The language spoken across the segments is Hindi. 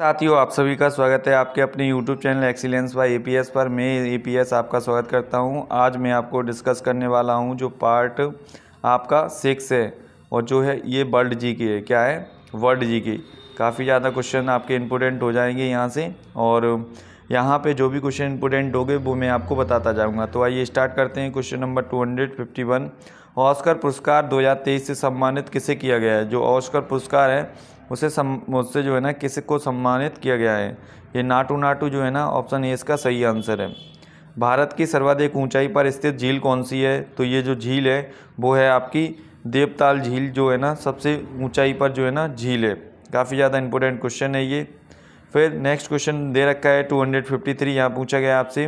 साथियों आप सभी का स्वागत है आपके अपने YouTube channel Excellence P APS पर मैं एपीएस आपका स्वागत करता हूं आज मैं आपको डिस्कस करने वाला हूं जो पार्ट आपका सिक्स है और जो है ये वर्ल्ड जी की है क्या है वर्ल्ड जी की काफ़ी ज़्यादा क्वेश्चन आपके इम्पोर्टेंट हो जाएंगे यहाँ से और यहाँ पे जो भी क्वेश्चन इंपोर्टेंट होगे वो मैं आपको बताता जाऊँगा तो आइए स्टार्ट करते हैं question number two hundred fifty one Oscar पुरस्कार 2023 से सम्मानित किसे किया गया है जो ऑस्कर पुरस्कार है उसे सम उससे जो है ना किसी को सम्मानित किया गया है ये नाटू नाटू जो है ना ऑप्शन ए इसका सही आंसर है भारत की सर्वाधिक ऊंचाई पर स्थित झील कौन सी है तो ये जो झील है वो है आपकी देवताल झील जो है ना सबसे ऊंचाई पर जो है ना झील है काफ़ी ज़्यादा इंपॉर्टेंट क्वेश्चन है ये फिर नेक्स्ट क्वेश्चन दे रखा है 253 हंड्रेड यहाँ पूछा गया आपसे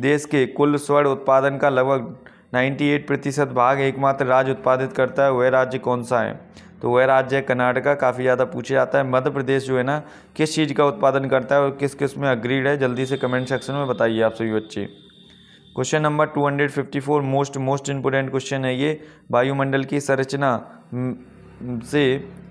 देश के कुल स्वर्ण उत्पादन का लगभग 98 प्रतिशत भाग एकमात्र राज्य उत्पादित करता है वह राज्य कौन सा है तो वह राज्य है कर्नाटका काफ़ी ज़्यादा पूछा जाता है मध्य प्रदेश जो है ना किस चीज़ का उत्पादन करता है और किस किस में अग्रीड है जल्दी से कमेंट सेक्शन में बताइए आप सभी बच्चे question number 254 most most important question है ये वायुमंडल की संरचना से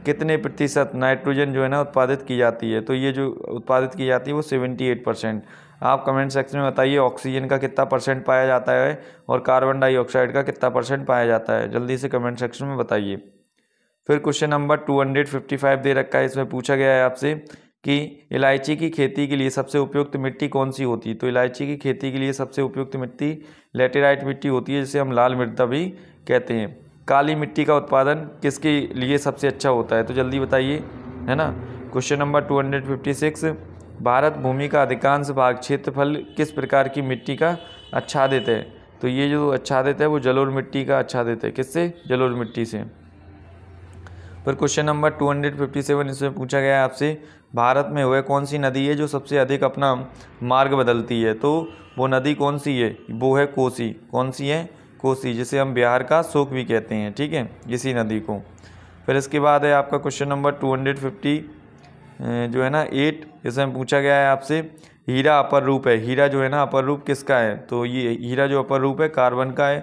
कितने प्रतिशत नाइट्रोजन जो है ना उत्पादित की जाती है तो ये जो उत्पादित की जाती है वो सेवेंटी एट परसेंट आप कमेंट सेक्शन में बताइए ऑक्सीजन का कितना परसेंट पाया जाता है और कार्बन डाइऑक्साइड का कितना परसेंट पाया जाता है जल्दी से कमेंट सेक्शन में बताइए फिर question number two hundred fifty five दे रखा है इसमें पूछा गया है आपसे कि इलायची की खेती के लिए सबसे उपयुक्त मिट्टी कौन सी होती है तो इलायची की खेती के लिए सबसे उपयुक्त मिट्टी लेटेराइट मिट्टी होती है जिसे हम लाल मृदा भी कहते हैं काली मिट्टी का उत्पादन किसके लिए सबसे अच्छा होता है तो जल्दी बताइए है ना question number two hundred fifty six Bharat भूमि का अधिकांश भाग क्षेत्रफल किस प्रकार की मिट्टी का अच्छा देते है तो ये जो अच्छा देते है वो जलोर मिट्टी का अच्छा देते हैं किससे जलोर मिट्टी से पर question number two hundred fifty seven इसमें पूछा गया है आपसे भारत में हुए कौन सी नदी है जो सबसे अधिक अपना मार्ग बदलती है तो वो नदी कौन सी है वो है कोसी कौन सी है कोसी जिसे हम बिहार का शोक भी कहते हैं ठीक है इसी नदी को फिर इसके बाद है आपका question number two hundred fifty जो है ना एट इसमें पूछा गया है आपसे हीरा अपर रूप है हीरा जो है ना अपर रूप किसका है तो ये हीरा जो अपर रूप है कार्बन का है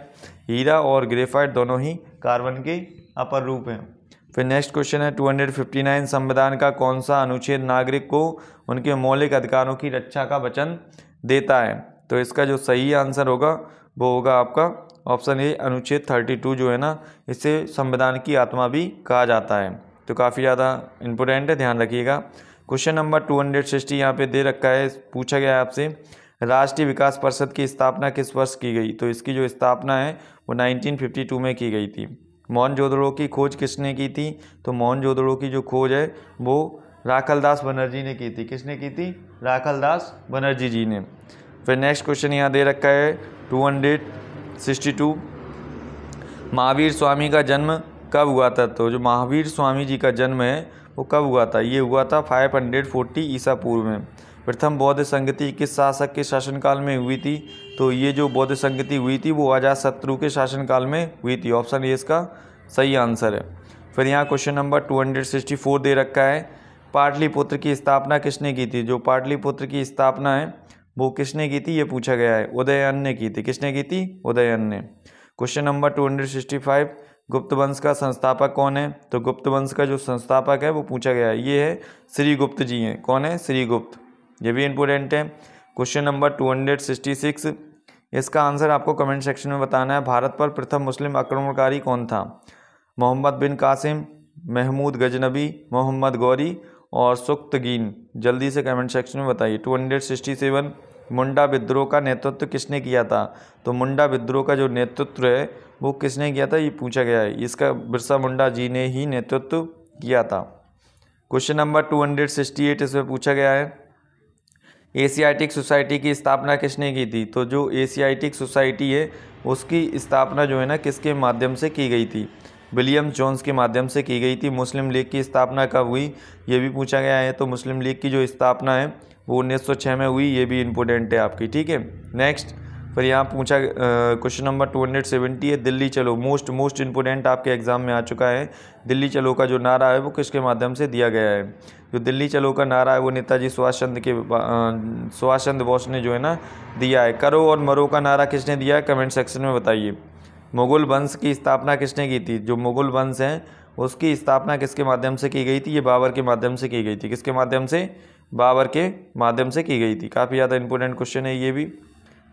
हीरा और ग्रेफाइट दोनों ही कार्बन के अपर रूप हैं फिर नेक्स्ट क्वेश्चन है 259 संविधान का कौन सा अनुच्छेद नागरिक को उनके मौलिक अधिकारों की रक्षा का वचन देता है तो इसका जो सही आंसर होगा वो होगा आपका ऑप्शन ए अनुच्छेद थर्टी टू जो है ना इसे संविधान की आत्मा भी कहा जाता है तो काफ़ी ज़्यादा इम्पोर्टेंट है ध्यान रखिएगा question number two hundred sixty यहाँ पर दे रखा है पूछा गया है आपसे राष्ट्रीय विकास परिषद की स्थापना किस वर्ष की गई तो इसकी जो स्थापना है वो नाइनटीन फिफ्टी टू में की गई थी मोहन जोधड़ो की खोज किसने की थी तो मोहन जोधड़ो की जो खोज है वो राखल दास बनर्जी ने की थी किसने की थी राखल दास बनर्जी जी ने फिर नेक्स्ट क्वेश्चन यहाँ दे रखा है two hundred sixty two Mahavir Swami का जन्म कब हुआ था तो जो महावीर स्वामी जी का जन्म है वो कब हुआ था ये हुआ था फाइव हंड्रेड फोर्टी ईसा पूर्व में प्रथम बौद्ध संगति किस शासक के शासनकाल में हुई थी तो ये जो बौद्ध संगति हुई थी वो अजात शत्रु के शासनकाल में हुई थी ऑप्शन ए इसका सही आंसर है फिर यहाँ question number two hundred sixty four दे रखा है पाटलिपुत्र की स्थापना किसने की थी जो पाटलिपुत्र की स्थापना है वो किसने की थी ये पूछा गया है उदयन ने की थी किसने की थी उदयन ने question number two hundred sixty five Gupta वंश का संस्थापक कौन है तो गुप्त वंश का जो संस्थापक है वो पूछा गया है ये है श्री गुप्त जी हैं कौन है श्री गुप्त ये भी इम्पोर्टेंट है question number two hundred sixty six इसका आंसर आपको कमेंट सेक्शन में बताना है भारत पर प्रथम मुस्लिम आक्रमणकारी कौन था मोहम्मद बिन कासिम महमूद गजनबी मोहम्मद गौरी और सुक्तगीन जल्दी से कमेंट सेक्शन में बताइए two hundred sixty seven Munda विद्रोह का नेतृत्व किसने किया था तो मुंडा विद्रोह का जो नेतृत्व है वो किसने किया था ये पूछा गया है इसका बिरसा मुंडा जी ने ही नेतृत्व किया था question number two hundred sixty eight इसमें पूछा गया है एशियाटिक सोसाइटी की स्थापना किसने की थी तो जो एशियाटिक सोसाइटी है उसकी स्थापना जो है ना किसके माध्यम से की गई थी विलियम जोन्स के माध्यम से की गई थी मुस्लिम लीग की स्थापना कब हुई ये भी पूछा गया है तो मुस्लिम लीग की जो स्थापना है वो 1906 में हुई ये भी इम्पोर्टेंट है आपकी ठीक है नेक्स्ट फिर यहाँ पूछा question number two hundred seventy है दिल्ली चलो मोस्ट मोस्ट इम्पोर्टेंट आपके एग्जाम में आ चुका है दिल्ली चलो का जो नारा है वो किसके माध्यम से दिया गया है जो दिल्ली चलो का नारा है वो नेताजी सुभाष चंद्र के सुभाष चंद्र बोस ने जो है ना दिया है करो और मरो का नारा किसने दिया है कमेंट सेक्शन में बताइए मुग़ल वंश की स्थापना किसने की थी जो मुग़ल वंश हैं उसकी स्थापना किसके माध्यम से की गई थी ये बाबर के माध्यम से की गई थी किसके माध्यम से बाबर के माध्यम से की गई थी काफ़ी ज़्यादा इंपॉर्टेंट क्वेश्चन है ये भी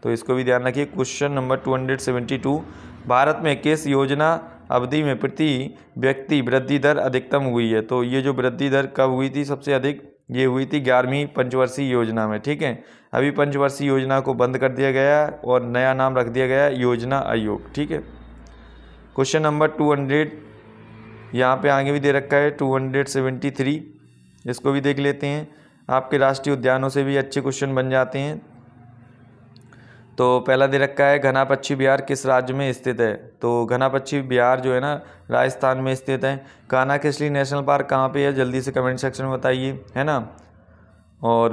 तो इसको भी ध्यान रखिए question number two hundred seventy two Bharat में किस योजना अवधि में प्रति व्यक्ति वृद्धि दर अधिकतम हुई है तो ये जो वृद्धि दर कब हुई थी सबसे अधिक ये हुई थी ग्यारहवीं पंचवर्षीय योजना में ठीक है अभी पंचवर्षीय योजना को बंद कर दिया गया और नया नाम रख दिया गया योजना आयोग ठीक है क्वेश्चन नंबर टू हंड्रेड यहाँ पर आगे भी दे रखा है टू हंड्रेड सेवेंटी थ्री इसको भी देख लेते हैं आपके राष्ट्रीय उद्यानों से भी अच्छे क्वेश्चन बन जाते हैं तो पहला दे रखा है घनापक्षी बिहार किस राज्य में स्थित है तो घनापक्षी बिहार जो है ना राजस्थान में स्थित है काना किसली नेशनल पार्क कहाँ पे है जल्दी से कमेंट सेक्शन में बताइए है ना और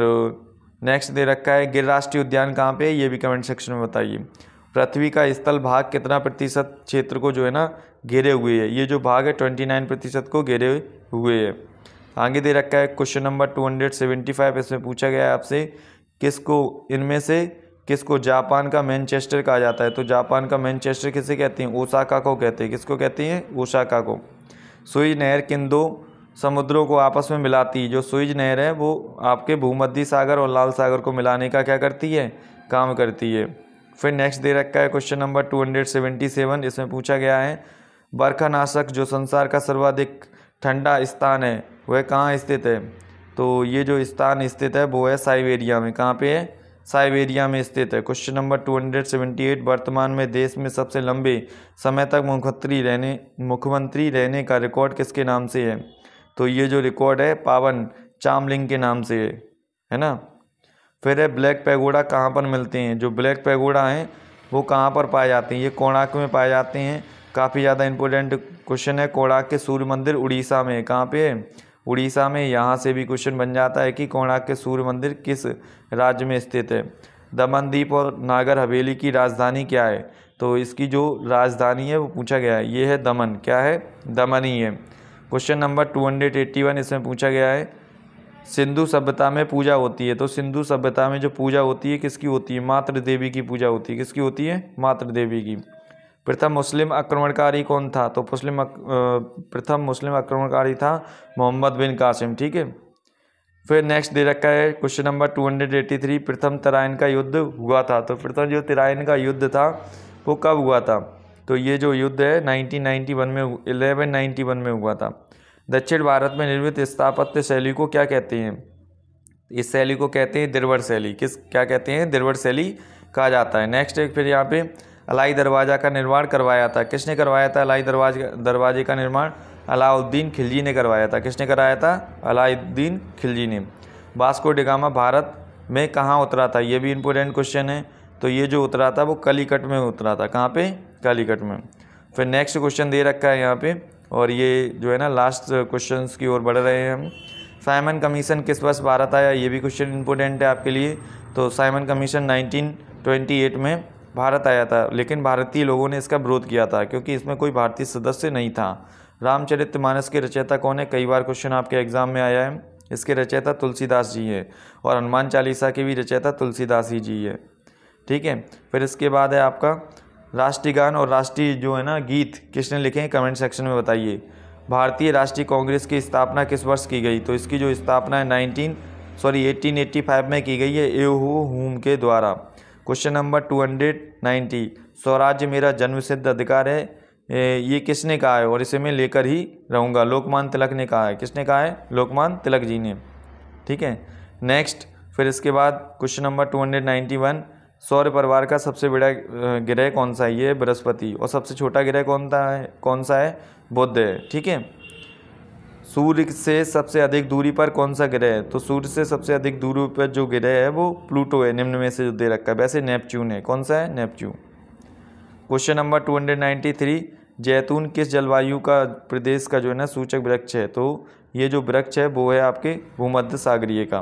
नेक्स्ट दे रखा है गिर राष्ट्रीय उद्यान कहाँ पे है ये भी कमेंट सेक्शन में बताइए पृथ्वी का स्थल भाग कितना प्रतिशत क्षेत्र को जो है ना घेरे हुए है ये जो भाग है ट्वेंटी नाइन प्रतिशत को घेरे हुए है आगे दे रखा है question number two hundred seventy five इसमें पूछा गया है आपसे किसको इनमें से किसको जापान का मैनचेस्टर कहा जाता है तो जापान का मैनचेस्टर किसे कहते हैं ओसाका को कहते हैं किसको कहते हैं ओसाका को सुई नहर किन दो समुद्रों को आपस में मिलाती है जो सुइज नहर है वो आपके भूमध्य सागर और लाल सागर को मिलाने का क्या करती है काम करती है फिर नेक्स्ट दे रखा है question number two hundred seventy seven इसमें पूछा गया है बरखा नाशक जो संसार का सर्वाधिक ठंडा स्थान है वह कहाँ स्थित है तो ये जो स्थान स्थित है वो है साइबेरिया में कहाँ पे है साइबेरिया में स्थित है question number two hundred seventy eight वर्तमान में देश में सबसे लंबे समय तक मुख्यमंत्री रहने मुख्यमंत्री रहने का रिकॉर्ड किसके नाम से है तो ये जो रिकॉर्ड है पावन चामलिंग के नाम से है है ना फिर है ब्लैक पैगोडा कहाँ पर मिलते हैं जो ब्लैक पैगोडा हैं वो कहाँ पर पाए जाते हैं ये कोणार्क में पाए जाते हैं काफ़ी ज़्यादा इंपॉर्टेंट क्वेश्चन है कोणार्क के सूर्य मंदिर उड़ीसा में कहाँ पर है उड़ीसा में यहाँ से भी क्वेश्चन बन जाता है कि कोणार्क के सूर्य मंदिर किस राज्य में स्थित है दमन द्वीप और नागर हवेली की राजधानी क्या है तो इसकी जो राजधानी है वो पूछा गया है ये है दमन क्या है दमन ही है question number two hundred eighty one इसमें पूछा गया है सिंधु सभ्यता में पूजा होती है तो सिंधु सभ्यता में जो पूजा होती है किसकी होती है मातृ देवी की पूजा होती है किसकी होती है मातृ देवी की प्रथम मुस्लिम आक्रमणकारी कौन था तो मुस्लिम प्रथम मुस्लिम आक्रमणकारी था मोहम्मद बिन कासिम ठीक है फिर नेक्स्ट दे रखा है question number two hundred eighty three प्रथम तराइन का युद्ध हुआ था तो प्रथम जो तराइन का युद्ध था वो कब हुआ था तो ये जो युद्ध है नाइनटीन नाइन्टी वन में एलेवन नाइन्टी वन में हुआ था दक्षिण भारत में निर्मित स्थापत्य शैली को क्या कहते हैं इस शैली को कहते हैं दिरवर शैली किस क्या कहते हैं दिरवर शैली कहा जाता है नेक्स्ट एक फिर यहाँ पे अलाई दरवाज़ा का निर्माण करवाया था किसने करवाया था अलाई दरवाजे दरवाजे का निर्माण अलाउद्दीन खिलजी ने करवाया था किसने कराया था अलाउद्दीन खिलजी ने बास्को डिगामा भारत में कहाँ उतरा था ये भी इम्पोर्टेंट क्वेश्चन है तो ये जो उतरा था वो कलीकट में उतरा था कहाँ पे कलीकट में फिर नेक्स्ट क्वेश्चन दे रखा है यहाँ पे और ये जो है ना लास्ट क्वेश्चन की ओर बढ़ रहे हैं हम साइमन कमीशन किस वर्ष भारत आया ये भी क्वेश्चन इंपॉर्टेंट है आपके लिए तो साइमन कमीशन नाइनटीन में भारत आया था लेकिन भारतीय लोगों ने इसका विरोध किया था क्योंकि इसमें कोई भारतीय सदस्य नहीं था रामचरितमानस के रचयिता कौन है कई बार क्वेश्चन आपके एग्जाम में आया है इसके रचयिता तुलसीदास जी है और हनुमान चालीसा की भी रचयिता तुलसीदास ही जी है ठीक है फिर इसके बाद है आपका राष्ट्रीय गान और राष्ट्रीय जो है ना गीत किसने लिखे हैं कमेंट सेक्शन में बताइए भारतीय राष्ट्रीय कांग्रेस की स्थापना किस वर्ष की गई तो इसकी जो स्थापना है nineteen sorry eighteen eighty five में की गई है ए हुम के द्वारा question number two hundred ninety स्वराज्य मेरा जन्मसिद्ध अधिकार है ये किसने कहा है और इसे मैं लेकर ही रहूँगा लोकमान तिलक ने कहा है किसने कहा है लोकमान तिलक जी ने ठीक है नेक्स्ट फिर इसके बाद question number two hundred ninety one सौर्य परिवार का सबसे बड़ा ग्रह कौन सा है ये बृहस्पति और सबसे छोटा ग्रह कौन सा है कौन सा है बुद्ध है ठीक है सूर्य से सबसे अधिक दूरी पर कौन सा ग्रह है तो सूर्य से सबसे अधिक दूरी पर जो ग्रह है वो प्लूटो है निम्न में से जो दे रखा है वैसे नेपच्यून है कौन सा है Neptune question number two hundred ninety three जैतून किस जलवायु का प्रदेश का जो है ना सूचक वृक्ष है तो ये जो वृक्ष है वो है आपके भूमध्य सागरीय का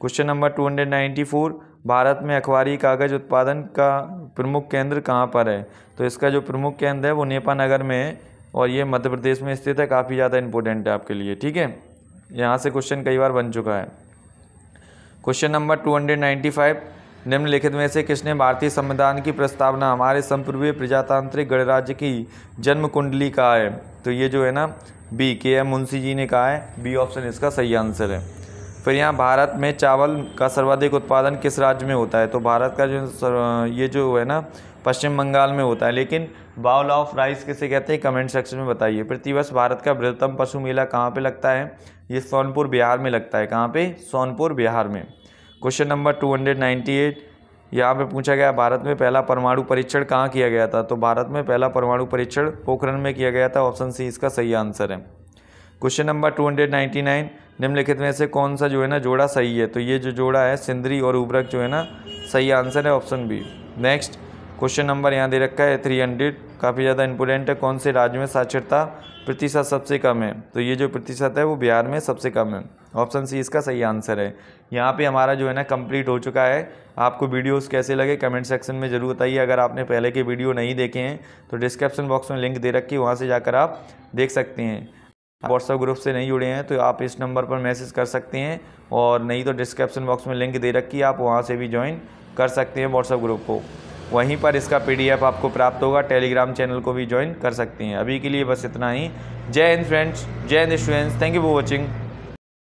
question number two hundred ninety four Bharat में अखबारी कागज उत्पादन का प्रमुख केंद्र कहाँ पर है तो इसका जो प्रमुख केंद्र है वो नेपा नगर में है और ये मध्य प्रदेश में स्थित है काफ़ी ज़्यादा इंपॉर्टेंट है आपके लिए ठीक है यहाँ से क्वेश्चन कई बार बन चुका है question number two hundred ninety five निम्नलिखित में से किसने भारतीय संविधान की प्रस्तावना हमारे संपूर्वीय प्रजातांत्रिक गणराज्य की जन्म कुंडली कहा है तो ये जो है ना बी के एम मुंशी जी ने कहा है बी ऑप्शन इसका सही आंसर है फिर यहाँ भारत में चावल का सर्वाधिक उत्पादन किस राज्य में होता है तो भारत का जो ये जो है ना पश्चिम बंगाल में होता है लेकिन बाउल ऑफ राइस किसे कहते हैं कमेंट सेक्शन में बताइए प्रतिवर्ष भारत का बृहत्तम पशु मेला कहाँ पे लगता है ये सोनपुर बिहार में लगता है कहाँ पे सोनपुर बिहार में question number two hundred ninety eight यहाँ पर पूछा गया भारत में पहला परमाणु परीक्षण कहाँ किया गया था तो भारत में पहला परमाणु परीक्षण पोखरण में किया गया था ऑप्शन सी इसका सही आंसर है question number two hundred ninety nine निम्नलिखित में से कौन सा जो है ना जोड़ा सही है तो ये जो जोड़ा है सिंदरी और उबरक जो है ना सही आंसर है option B next question number यहाँ दे रखा है थ्री हंड्रेड काफ़ी ज़्यादा इंपोर्टेंट है कौन से राज्य में साक्षरता प्रतिशत सबसे कम है तो ये जो प्रतिशत है वो बिहार में सबसे कम है ऑप्शन सी इसका सही आंसर है यहाँ पे हमारा जो है ना कंप्लीट हो चुका है आपको वीडियोस कैसे लगे कमेंट सेक्शन में ज़रूर बताइए अगर आपने पहले के वीडियो नहीं देखे हैं तो डिस्क्रिप्शन बॉक्स में लिंक दे रखी है वहाँ से जाकर आप देख सकते हैं व्हाट्सअप ग्रुप से नहीं जुड़े हैं तो आप इस नंबर पर मैसेज कर सकते हैं और नहीं तो डिस्क्रिप्शन बॉक्स में लिंक दे रखी आप वहाँ से भी ज्वाइन कर सकते हैं व्हाट्सअप ग्रुप को वहीं पर इसका पीडीएफ आपको प्राप्त होगा टेलीग्राम चैनल को भी ज्वाइन कर सकती हैं अभी के लिए बस इतना ही जय Hind friends Jai Hind students thank you for watching